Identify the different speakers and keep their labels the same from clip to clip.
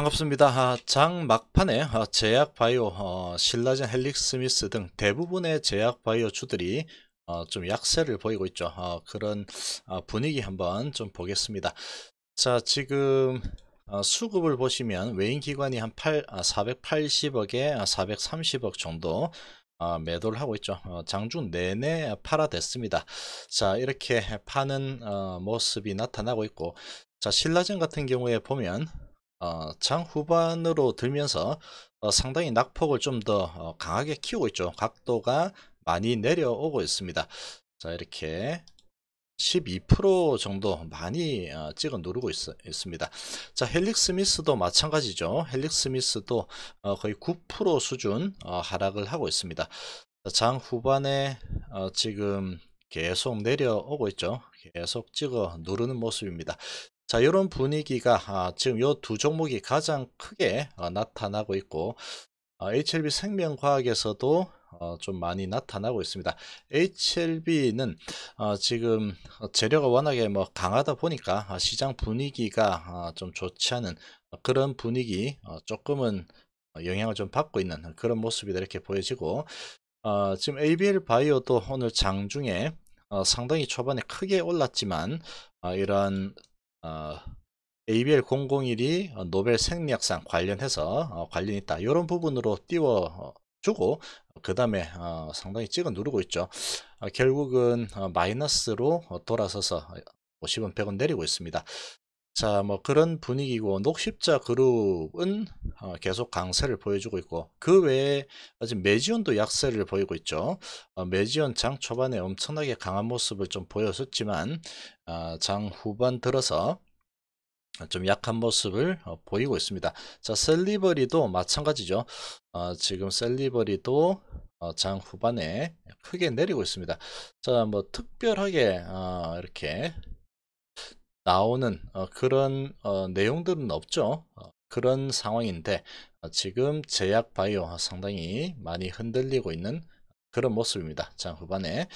Speaker 1: 반갑습니다. 아, 장 막판에 아, 제약바이오, 신라젠, 어, 헬릭스미스 등 대부분의 제약바이오 주들이 어, 좀 약세를 보이고 있죠. 아, 그런 분위기 한번 좀 보겠습니다. 자, 지금 어, 수급을 보시면 외인기관이 한 480억에 430억 정도 매도를 하고 있죠. 장중 내내 팔아댔습니다. 자, 이렇게 파는 모습이 나타나고 있고, 자, 신라젠 같은 경우에 보면 어, 장 후반으로 들면서 어, 상당히 낙폭을 좀더 어, 강하게 키우고 있죠. 각도가 많이 내려오고 있습니다. 자 이렇게 12% 정도 많이 찍어 누르고 있, 습니다 자, 헬릭 스미스도 마찬가지죠. 헬릭 스미스도 거의 9% 수준 하락을 하고 있습니다. 장 후반에 지금 계속 내려오고 있죠. 계속 찍어 누르는 모습입니다. 자 이런 분위기가 아, 지금 이두 종목이 가장 크게 어, 나타나고 있고 어, HLB 생명과학에서도 어, 좀 많이 나타나고 있습니다. HLB는 어, 지금 어, 재료가 워낙에 뭐 강하다 보니까 아, 시장 분위기가 어, 좀 좋지 않은 그런 분위기 어, 조금은 영향을 좀 받고 있는 그런 모습이 이렇게 보여지고 지금 ABL 바이오도 오늘 장중에 상당히 초반에 크게 올랐지만 이런 어, ABL 001이 어, 노벨 생리학상 관련해서 어, 관련 있다 이런 부분으로 띄워주고 어, 그 다음에 상당히 찍어 누르고 있죠 결국은 마이너스로 돌아서서 50원 100원 내리고 있습니다 자, 뭐 그런 분위기고 녹십자 그룹은 어, 계속 강세를 보여주고 있고 그 외에 아직 매지온도 약세를 보이고 있죠. 어, 매지온 장 초반에 엄청나게 강한 모습을 좀 보였었지만 어, 장 후반 들어서 좀 약한 모습을 어, 보이고 있습니다. 자, 셀리버리도 마찬가지죠. 어, 지금 셀리버리도 어, 장 후반에 크게 내리고 있습니다. 자, 뭐 특별하게 어, 이렇게 나오는 어, 그런 어, 내용들은 없죠. 어, 그런 상황인데 지금 제약 바이오 상당히 많이 흔들리고 있는 그런 모습입니다. 자, 후반에.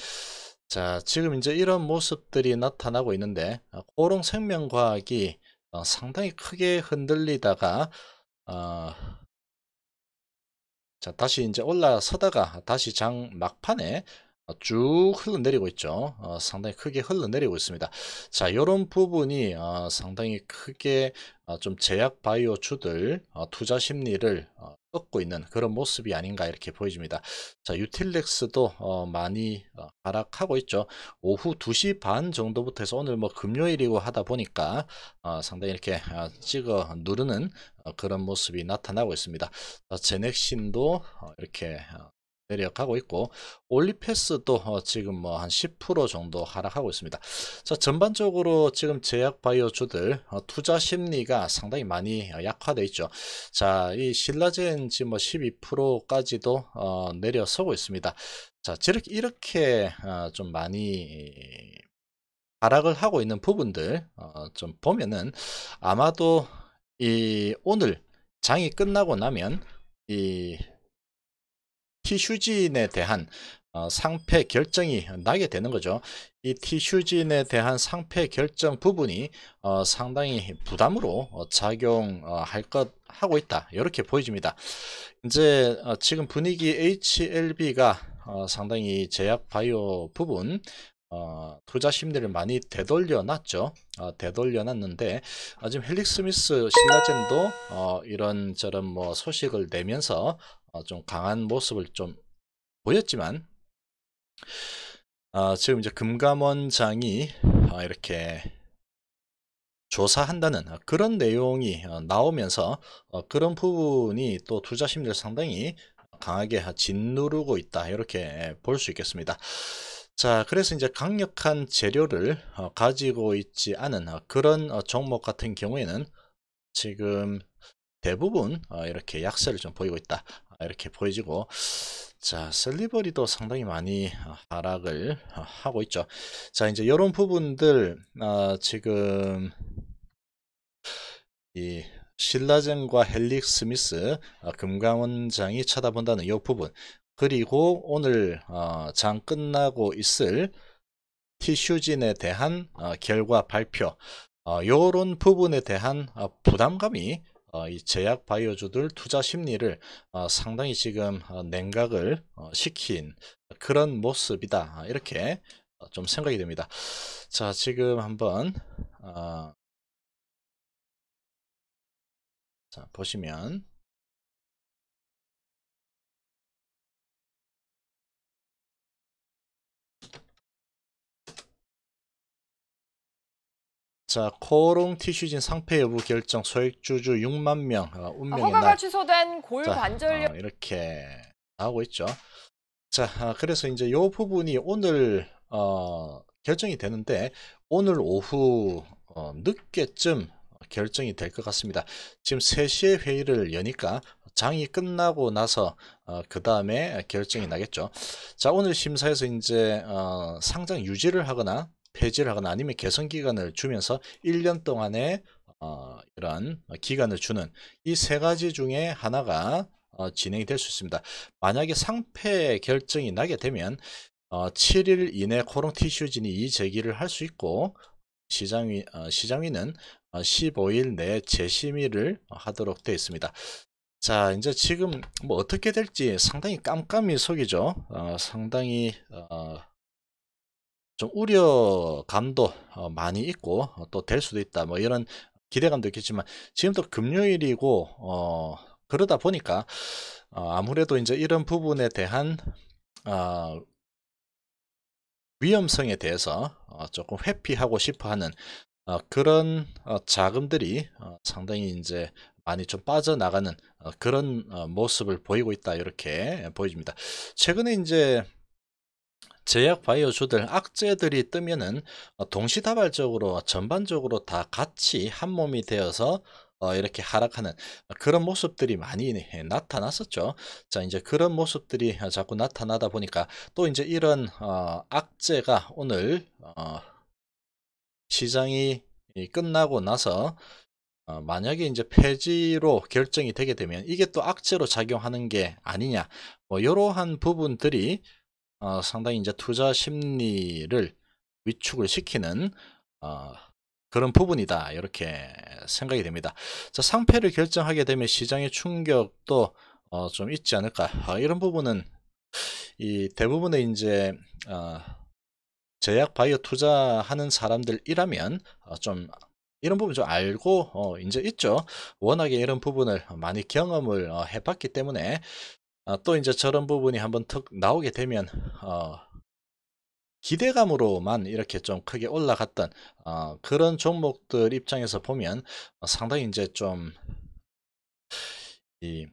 Speaker 1: 자, 지금 이제 이런 모습들이 나타나고 있는데 고롱 생명과학이 상당히 크게 흔들리다가 어, 자, 다시 이제 올라서다가 다시 장 막판에 어, 쭉 흘러내리고 있죠. 어, 상당히 크게 흘러내리고 있습니다. 자, 이런 부분이 어, 상당히 크게 어, 좀 제약 바이오주들 어, 투자 심리를 어, 꺾고 있는 그런 모습이 아닌가 이렇게 보여집니다. 자, 유틸렉스도 어, 많이 어, 하락하고 있죠. 오후 2시 반 정도부터 해서 오늘 뭐 금요일이고 하다 보니까 어, 상당히 이렇게 어, 찍어 누르는 어, 그런 모습이 나타나고 있습니다. 어, 제넥신도 어, 이렇게 어, 내려가고 있고 올리패스도 어, 지금 뭐 한 10% 정도 하락하고 있습니다. 자 전반적으로 지금 제약 바이오주들 어, 투자 심리가 상당히 많이 어, 약화되어 있죠. 자이 신라젠 지금 뭐 12%까지도 어, 내려서고 있습니다. 자 이렇게 어, 좀 많이 하락을 하고 있는 부분들 어, 좀 보면은 아마도 이 오늘 장이 끝나고 나면 이 티슈진에 대한 어, 상패 결정이 나게 되는 거죠. 이 티슈진에 대한 상패 결정 부분이 어, 상당히 부담으로 어, 작용할 어, 것 하고 있다. 이렇게 보여집니다. 이제 어, 지금 분위기 HLB가 어, 상당히 제약 바이오 부분 투자 심리를 많이 되돌려 놨죠. 되돌려 놨는데 아, 지금 헬릭 스미스 신라젠도 이런저런 뭐 소식을 내면서 어, 좀 강한 모습을 좀 보였지만 아, 지금 이제 금감원장이 어, 이렇게 조사한다는 그런 내용이 나오면서 그런 부분이 또 투자 심리를 상당히 강하게 짓누르고 있다 이렇게 볼 수 있겠습니다. 자 그래서 이제 강력한 재료를 가지고 있지 않은 그런 종목 같은 경우에는 지금 대부분 이렇게 약세를 좀 보이고 있다 이렇게 보여지고 자 셀리버리도 상당히 많이 어, 하락을 어, 하고 있죠 자 이제 이런 부분들 아, 지금 이 신라젠과 헬릭 스미스 아, 금강원장이 쳐다본다는 이 부분 그리고 오늘 어, 장 끝나고 있을 티슈진에 대한 어, 결과 발표 이런 어, 부분에 대한 부담감이 어, 이 제약 바이오주들 투자 심리를 어, 상당히 지금 어, 냉각을 시킨 그런 모습이다. 이렇게 좀 생각이 됩니다. 자, 지금 한번 자, 보시면 자, 코롱 티슈진 상폐 여부 결정 소액주주 6만 명 어, 운명의 허가가 날. 취소된 골 관절염 어, 이렇게 나오고 있죠. 자, 아, 그래서 이제 요 부분이 오늘 어, 결정이 되는데 오늘 오후 어, 늦게쯤 결정이 될 것 같습니다. 지금 3시에 회의를 여니까 장이 끝나고 나서 어, 그 다음에 결정이 나겠죠. 자 오늘 심사에서 이제 어, 상장 유지를 하거나 폐지를 하거나 아니면 개선 기간을 주면서 1년 동안의 어, 이런 기간을 주는 이 세 가지 중에 하나가 어, 진행이 될 수 있습니다. 만약에 상패 결정이 나게 되면 어, 7일 이내 코롱 티슈진이 이 제기를 할 수 있고 시장위, 어, 시장위는 15일 어, 내에 재심의를 하도록 되어 있습니다. 자 이제 지금 뭐 어떻게 될지 상당히 깜깜이 속이죠. 어, 상당히 어, 좀 우려감도 어, 많이 있고 어, 또될 수도 있다 뭐 이런 기대감도 있겠지만 지금도 금요일이고 어 그러다 보니까 어 아무래도 이제 이런 부분에 대한 어 위험성에 대해서 어, 조금 회피하고 싶어하는 어 그런 자금들이 상당히 이제 많이 좀 빠져나가는 그런 모습을 보이고 있다 이렇게 보여집니다. 최근에 이제 제약 바이오주들 악재들이 뜨면은 어, 동시다발적으로 전반적으로 다 같이 한 몸이 되어서 어, 이렇게 하락하는 그런 모습들이 많이 나타났었죠. 자, 이제 그런 모습들이 자꾸 나타나다 보니까 또 이제 이런 어, 악재가 오늘 시장이 끝나고 나서 어, 만약에 이제 폐지로 결정이 되게 되면 이게 또 악재로 작용하는 게 아니냐 뭐 이러한 부분들이 어, 상당히 이제 투자 심리를 위축을 시키는 어, 그런 부분이다 이렇게 생각이 됩니다. 자, 상패를 결정하게 되면 시장의 충격도 어, 좀 있지 않을까 어, 이런 부분은 이 대부분의 이제 어, 제약 바이오 투자하는 사람들이라면 어, 좀 이런 부분 좀 알고 어, 이제 있죠. 워낙에 이런 부분을 많이 경험을 어, 해봤기 때문에 아, 또 이제 저런 부분이 한번 턱 나오게 되면 어, 기대감으로만 이렇게 좀 크게 올라갔던 어, 그런 종목들 입장에서 보면 어, 상당히 이제 좀 이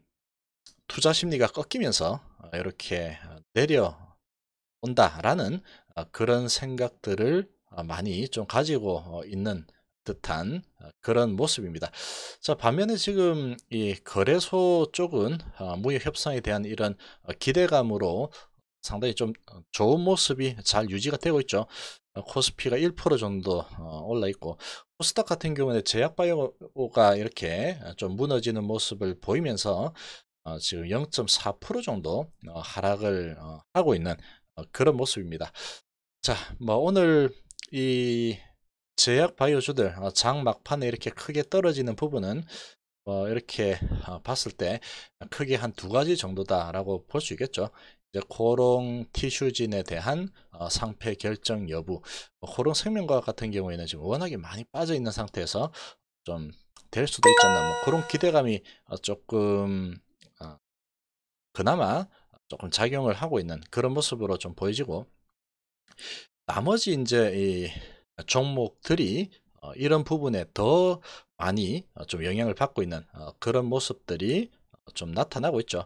Speaker 1: 투자 심리가 꺾이면서 어, 이렇게 내려온다라는 어, 그런 생각들을 많이 좀 가지고 있는 듯한 어, 그런 모습입니다. 자 반면에 지금 이 거래소 쪽은 어, 무역 협상에 대한 이런 어, 기대감으로 상당히 좀 좋은 모습이 잘 유지가 되고 있죠. 코스피가 1% 정도 올라 있고 코스닥 같은 경우는 제약바이오가 이렇게 좀 무너지는 모습을 보이면서 지금 0.4% 정도 하락을 하고 있는 그런 모습입니다. 자, 뭐 오늘 이 제약 바이오주들 어, 장 막판에 이렇게 크게 떨어지는 부분은 어, 이렇게 어, 봤을 때 크게 한 두 가지 정도다라고 볼 수 있겠죠. 이제 코롱 티슈진에 대한 어, 상패 결정 여부. 뭐 코롱 생명과 같은 경우에는 지금 워낙에 많이 빠져 있는 상태에서 좀 될 수도 있잖아. 뭐 그런 기대감이 조금 그나마 조금 작용을 하고 있는 그런 모습으로 좀 보여지고 나머지 이제 이 종목들이 어, 이런 부분에 더 많이 어, 좀 영향을 받고 있는 어, 그런 모습들이 좀 나타나고 있죠.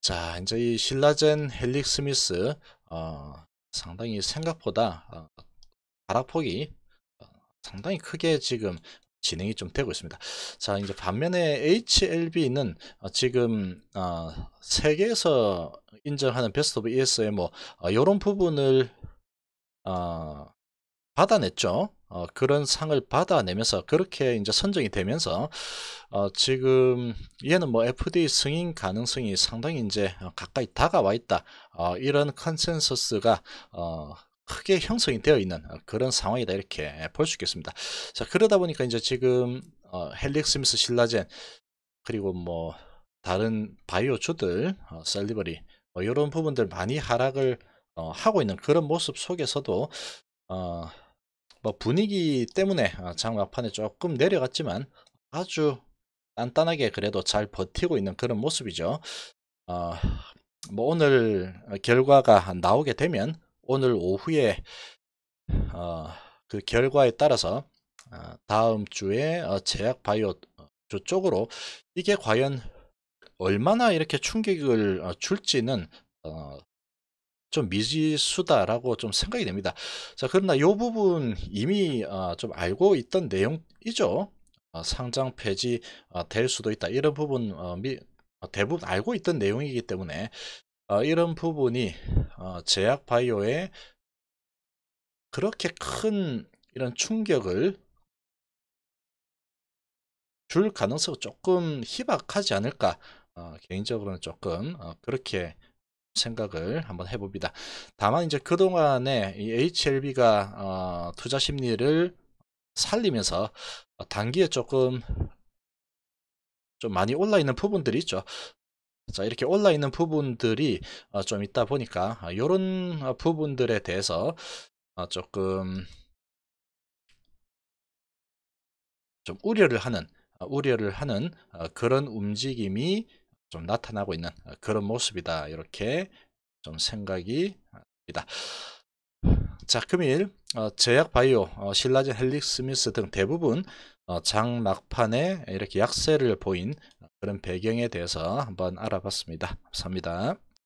Speaker 1: 자, 이제 이 신라젠 헬릭 스미스 어, 상당히 생각보다 바락폭이 상당히 크게 지금 진행이 좀 되고 있습니다. 자, 이제 반면에 HLB는 지금 어, 세계에서 인정하는 베스트 오브 ESM 뭐 이런 부분을 어, 받아냈죠. 어, 그런 상을 받아내면서 그렇게 이제 선정이 되면서 어, 지금 얘는 뭐 FDA 승인 가능성이 상당히 이제 어, 가까이 다가와 있다. 어, 이런 컨센서스가 어, 크게 형성이 되어 있는 어, 그런 상황이다 이렇게 볼 수 있겠습니다. 자 그러다 보니까 이제 지금 어, 헬릭 스미스 실라젠 그리고 뭐 다른 바이오주들 어, 셀리버리 뭐 이런 부분들 많이 하락을 어, 하고 있는 그런 모습 속에서도 어, 뭐 분위기 때문에 어, 장막판에 조금 내려갔지만 아주 단단하게 그래도 잘 버티고 있는 그런 모습이죠. 어, 뭐 오늘 결과가 나오게 되면 오늘 오후에 어, 그 결과에 따라서 어, 다음 주에 어, 제약 바이오 쪽으로 이게 과연 얼마나 이렇게 충격을 줄지는 좀 미지수다라고 좀 생각이 됩니다. 자, 그러나 이 부분 이미 어, 좀 알고 있던 내용이죠. 어, 상장 폐지 어, 될 수도 있다. 이런 부분 대부분 알고 있던 내용이기 때문에 이런 부분이 제약 바이오에 그렇게 큰 이런 충격을 줄 가능성이 조금 희박하지 않을까 개인적으로는 조금 그렇게 생각을 한번 해봅니다. 다만 이제 그동안에 이 HLB가 어, 투자 심리를 살리면서 단기에 조금 좀 많이 올라 있는 부분들이 있죠. 자 이렇게 올라 있는 부분들이 어, 좀 있다 보니까 이런 아, 어, 부분들에 대해서 어, 조금 좀 우려를 하는 어, 우려를 하는 어, 그런 움직임이 좀 나타나고 있는 어, 그런 모습이다 이렇게 좀 생각이 듭니다. 자 금일 제약바이오, 어, 신라젠, 어, 헬릭스미스 등 대부분 어, 장 막판에 이렇게 약세를 보인 그런 배경에 대해서 한번 알아봤습니다. 감사합니다.